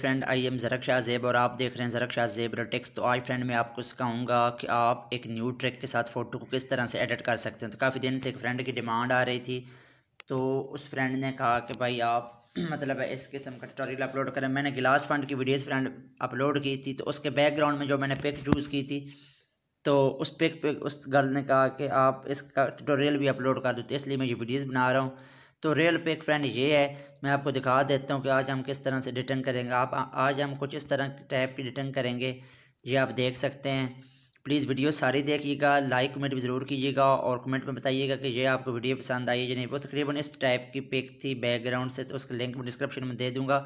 friend I am Zarak Shahzeb और आप देख रहे हैं जरक शाह जेब रोटेक्स तो आज फ्रेंड मैं आपको सिखाऊंगा कि आप एक न्यू ट्रैक के साथ फ़ोटो को किस तरह से एडिट कर सकते हैं तो काफ़ी दिन से एक फ्रेंड की डिमांड आ रही थी तो उस फ्रेंड ने कहा कि भाई आप मतलब इस किस्म का ट्यूटोरियल अपलोड करें मैंने गिलास फंड की वीडियोज फ्रेंड अपलोड की थी तो उसके बैकग्राउंड में जो मैंने पिक चूज़ की थी तो उस पिक पे उस गर्ल ने कहा कि आप इसका ट्यूटोरियल भी अपलोड कर दो तो इसलिए मैं ये वीडियोज़ बना रहा हूँ तो रियल पिक फ्रेंड ये है मैं आपको दिखा देता हूँ कि आज हम किस तरह से रिटर्न करेंगे आप आज हम कुछ इस तरह टाइप की रिटर्न करेंगे ये आप देख सकते हैं प्लीज़ वीडियो सारी देखिएगा लाइक कमेंट भी ज़रूर कीजिएगा और कमेंट में बताइएगा कि ये आपको वीडियो पसंद आई है या नहीं वो तकरीबन इस टाइप की पिक थी बैकग्राउंड से तो उसका लिंक मैं डिस्क्रिप्शन में दे दूँगा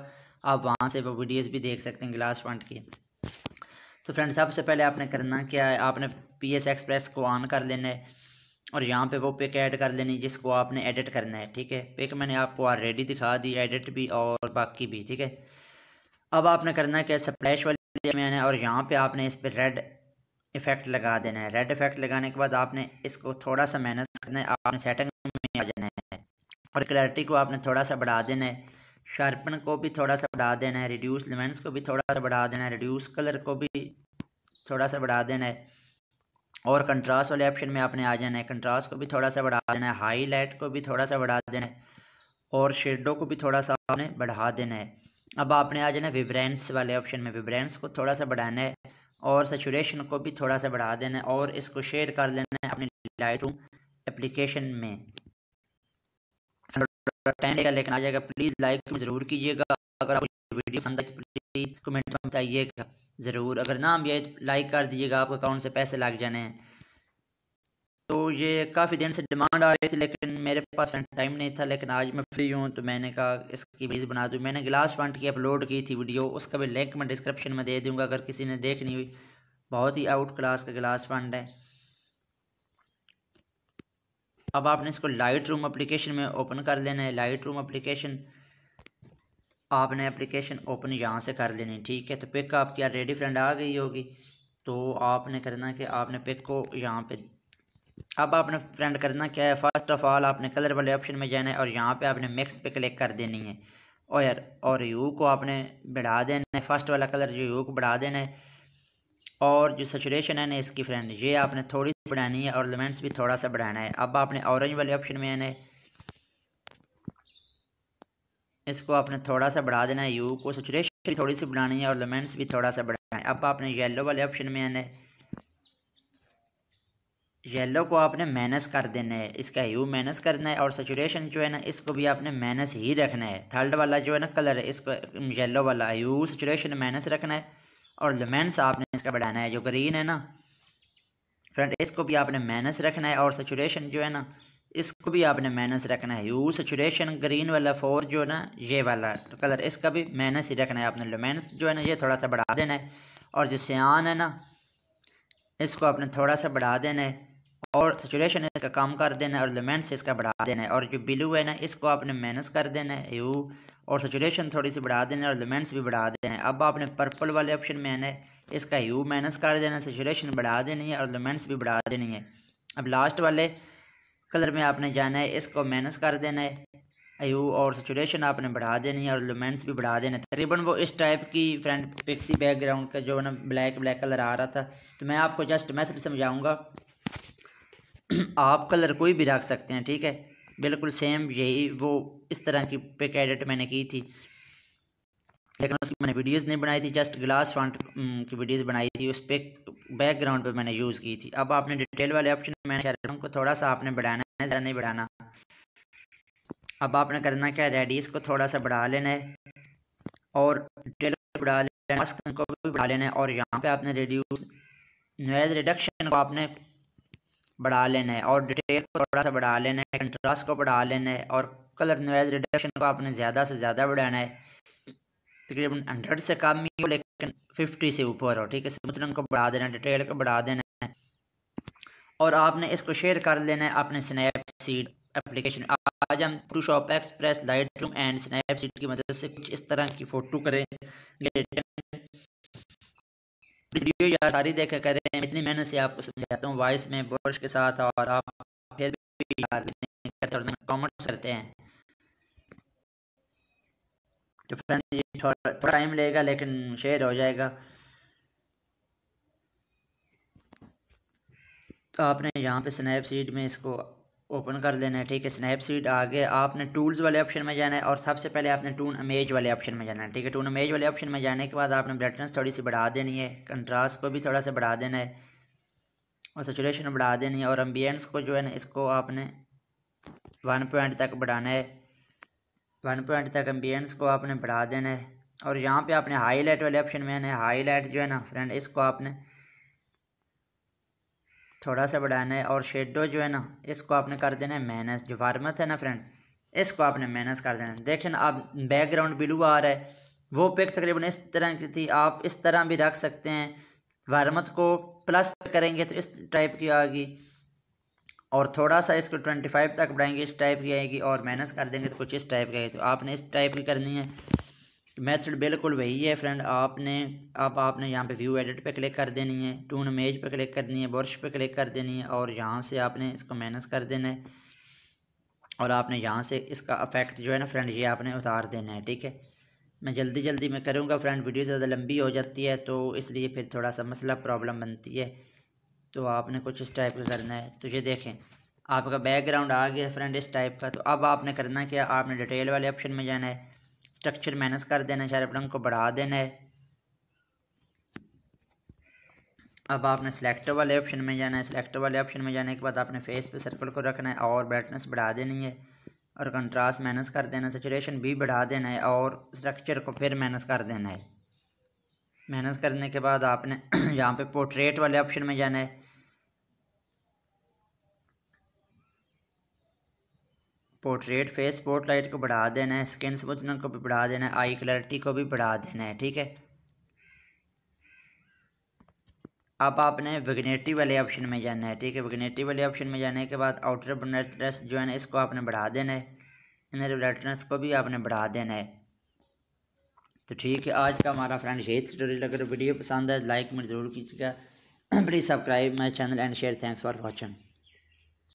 आप वहाँ से वो वीडियोज़ भी देख सकते हैं ग्लास फंड की तो फ्रेंड्स सबसे पहले आपने करना क्या है आपने पी एस एक्सप्रेस को ऑन कर लेना है और यहाँ पे वो पिक ऐड कर लेनी जिसको आपने एडिट करना है ठीक है पिक मैंने आपको ऑलरेडी दिखा दी एडिट भी और बाकी भी ठीक है अब आपने करना क्या स्प्लैश वाली में और यहाँ पे आपने इस पर रेड इफेक्ट लगा देना है रेड इफेक्ट लगाने के बाद आपने इसको थोड़ा सा मेहनत करना है आपने सेटिंग में आ जाना है और क्लैरिटी को आपने थोड़ा सा बढ़ा देना है शार्पन को भी थोड़ा सा बढ़ा देना है रिड्यूस लेमेंस को भी थोड़ा सा बढ़ा देना है रिड्यूस कलर को भी थोड़ा सा बढ़ा देना है और कंट्रास्ट वाले ऑप्शन में आपने आ जाना है कंट्रास्ट को भी थोड़ा सा बढ़ा देना है हाईलाइट को भी थोड़ा सा बढ़ा देना है और शेडो को भी थोड़ा सा आपने बढ़ा देना है अब आपने आ जाना है विब्रेंस वाले ऑप्शन में विब्रेंस को थोड़ा सा बढ़ाना है और सेचुरेशन को भी थोड़ा सा बढ़ा देना है और इसको शेयर कर लेना है अपनी लाइट रूम एप्लीकेशन में लेकिन आ जाएगा प्लीज़ लाइक ज़रूर कीजिएगा अगर आपको वीडियो पसंद आए तो प्लीज़ कमेंट में बताइएगा ज़रूर अगर ना भी आए तो लाइक कर दीजिएगा आपके अकाउंट से पैसे लग जाने हैं तो ये काफ़ी दिन से डिमांड आ रही थी लेकिन मेरे पास टाइम नहीं था लेकिन आज मैं फ्री हूँ तो मैंने कहा इसकी वीज़ बना दूँ मैंने ग्लास फंड की अपलोड की थी वीडियो उसका भी लिंक मैं डिस्क्रिप्शन में दे दूँगा अगर किसी ने देखनी हुई बहुत ही आउट क्लास का ग्लास फंड है अब आपने इसको लाइट रूम अप्लीकेशन में ओपन कर लेना है लाइट रूम अप्लीकेशन आपने एप्लीकेशन ओपन यहाँ से कर लेनी ठीक है तो पिक आपकी ऑलरेडी फ्रेंड आ गई होगी तो आपने करना कि आपने पिक को यहाँ पे अब आपने फ्रेंड करना क्या है फर्स्ट ऑफ ऑल आपने कलर वाले ऑप्शन में जाना है और यहाँ पे आपने मिक्स पे क्लिक कर देनी है और यार और यू को आपने बढ़ा देना है फर्स्ट वाला कलर जो यू को बढ़ा देना है और जो सचुरेशन है ना इसकी फ्रेंड ये आपने थोड़ी सी बढ़ानी है और लेमेंट्स भी थोड़ा सा बढ़ाना है अब आपने ऑरेंज वाले ऑप्शन में आना है इसको आपने थोड़ा सा बढ़ा देना है यू को सचुरेशन थोड़ी सी बढ़ानी है और लेमेंट्स भी थोड़ा सा बढ़ाना है अब आपने येलो वाले ऑप्शन में आना है येलो को आपने माइनस कर देना है इसका यू माइनस करना है और सचुरेशन जो है ना इसको भी आपने माइनस ही रखना है थर्ड वाला जो है ना कलर है इसको येलो वाला यू सचुरेशन माइनस रखना है और लेमेंट्स आपने इसका बढ़ाना है जो ग्रीन है ना फ्रेंड इसको भी आपने माइनस रखना है और सचुरेशन जो है ना इसको भी आपने माइनस रखना है यू सचुरेशन ग्रीन वाला फोर जो है ना ये वाला कलर इसका भी माइनस ही रखना है आपने लुमेंस जो है ना ये थोड़ा सा बढ़ा देना है और जो सियान है ना इसको आपने थोड़ा सा बढ़ा देना है और सेचुरेशन इसका कम कर देना है और लुमेंस इसका बढ़ा देना है और जो ब्लू है ना इसको आपने माइनस कर देना है यू और सेचुरेशन थोड़ी सी बढ़ा देना है और लुमेंस भी बढ़ा देना है अब आपने पर्पल वाले ऑप्शन में आना है इसका यू माइनस कर देना है सेचुरेशन बढ़ा देनी है और लुमेंस भी बढ़ा देनी है अब लास्ट वाले कलर में आपने जाना है इसको माइनस कर देना है यू और सचुरेशन आपने बढ़ा देनी है और लुमेंट्स भी बढ़ा देने तकरीबन वो इस टाइप की फ्रंट पिक थी बैकग्राउंड का जो है ना ब्लैक ब्लैक कलर आ रहा था तो मैं आपको जस्ट मैथड समझाऊंगा आप कलर कोई भी रख सकते हैं ठीक है बिल्कुल सेम यही वो इस तरह की पिक एडिट मैंने की थी लेकिन उसकी मैंने वीडियोस नहीं बनाई थी जस्ट ग्लास फ्रंट की वीडियोस बनाई थी उस पिक बैकग्राउंड पे मैंने यूज़ की थी अब आपने डिटेल वाले ऑप्शन मैंने को थोड़ा सा आपने बढ़ाना है ज़्यादा नहीं बढ़ाना अब आपने करना क्या है रेडियस को थोड़ा सा बढ़ा लेना है और डिटेल को बढ़ा लेना है को भी बढ़ा लेना है और यहाँ पे आपने रेड्यूस नॉइज रिडक्शन को आपने बढ़ा लेना है और डिटेल को थोड़ा सा बढ़ा लेना है कंट्रास्ट को बढ़ा लेना है और कलर नॉइज रिडक्शन को आपने ज़्यादा से ज़्यादा बढ़ाना है तकरीबन हंड्रेड से कम ही हो लेकिन फिफ्टी से ऊपर हो ठीक है समुद्र को बढ़ा देना डिटेल को बढ़ा देना और आपने इसको शेयर कर लेना है अपने स्नैपसीड एप्लीकेशन आज हम Photoshop Express Lightroom and Snapseed की मदद से कुछ इस तरह की फ़ोटो करेंगे वीडियो यार सारी देखा करें इतनी मेहनत से आपको समझाता हूँ वॉइस में बोर्श के साथ और आप फिर भी यार करते हैं तो फ्रेंड ये थोड़ा टाइम लेगा लेकिन शेयर हो जाएगा तो आपने यहाँ पे स्नैपसीड में इसको ओपन कर लेना है ठीक है स्नैपसीड आगे आपने टूल्स वाले ऑप्शन में जाना है और सबसे पहले आपने टून अमेज वाले ऑप्शन में जाना है ठीक है टून अमेज वाले ऑप्शन में जाने के बाद आपने ब्राइटनेस थोड़ी सी बढ़ा देनी है कंट्रास्ट को भी थोड़ा सा बढ़ा देना है और सचुरेशन बढ़ा देनी है और अम्बियंस को जो है ना इसको आपने वन पॉइंट तक बढ़ाना है वन पॉइंट तक अम्बियंस को आपने बढ़ा देना है और यहाँ पे आपने हाईलाइट वाले ऑप्शन में आना है हाईलाइट जो है ना फ्रेंड इसको आपने थोड़ा सा बढ़ाना है और शेडो जो है ना इसको आपने कर देना है माइनस जो फार्मत है ना फ्रेंड इसको आपने माइनस कर देना है देखें आप बैकग्राउंड ब्लू आ रहा है वो पिक तकरीबन इस तरह की थी आप इस तरह भी रख सकते हैं वारमत को प्लस करेंगे तो इस टाइप की आएगी और थोड़ा सा इसको ट्वेंटी फाइव तक बढ़ाएंगे इस टाइप की आएगी और माइनस कर देंगे तो कुछ इस टाइप की आएगी तो आपने इस टाइप की करनी है मेथड बिल्कुल वही है फ्रेंड आपने अब आपने यहाँ पे व्यू एडिट पे क्लिक कर देनी है टून मेज पे क्लिक करनी है बुरश पे क्लिक कर देनी है और यहाँ से आपने इसको माइनस कर देना है और आपने यहाँ से इसका अफेक्ट जो है ना फ्रेंड ये आपने उतार देना है ठीक है मैं जल्दी जल्दी मैं करूँगा फ्रेंड वीडियो ज़्यादा लंबी हो जाती है तो इसलिए फिर थोड़ा सा मसला प्रॉब्लम बनती है तो आपने कुछ इस टाइप का करना है तो ये देखें आपका बैकग्राउंड आ गया फ्रेंड इस टाइप का तो अब आपने करना क्या आपने डिटेल वाले ऑप्शन में जाना है स्ट्रक्चर माइनस कर देना है रंग को बढ़ा देना है अब आपने सेलेक्ट वाले ऑप्शन में जाना है सिलेक्टर वाले ऑप्शन में जाने के बाद आपने फेस पे सर्कल को रखना है और ब्राइटनेस बढ़ा देनी है और कंट्रास्ट माइनस कर देना है सेचुरेशन भी बढ़ा देना है और स्ट्रक्चर को फिर माइनस कर देना है माइनस करने के बाद आपने यहाँ पे पोर्ट्रेट वाले ऑप्शन में जाना है पोर्ट्रेट फेस पोर्ट लाइट को बढ़ा देना है स्किन स्मूथनर को भी बढ़ा देना है आई क्लैरिटी को भी बढ़ा देना है ठीक है अब आपने विग्नेटी वाले ऑप्शन में जाना है ठीक है विग्नेटी वाले ऑप्शन में जाने के बाद आउटर ब्राइटनेस जो है ना इसको आपने बढ़ा देना है इनर ब्राइटनेस को भी आपने बढ़ा देना है तो ठीक है आज का हमारा फ्रेंड यही ट्यूटोरियल अगर वीडियो पसंद है लाइक में ज़रूर कीजिएगा please subscribe my channel and share thanks for watching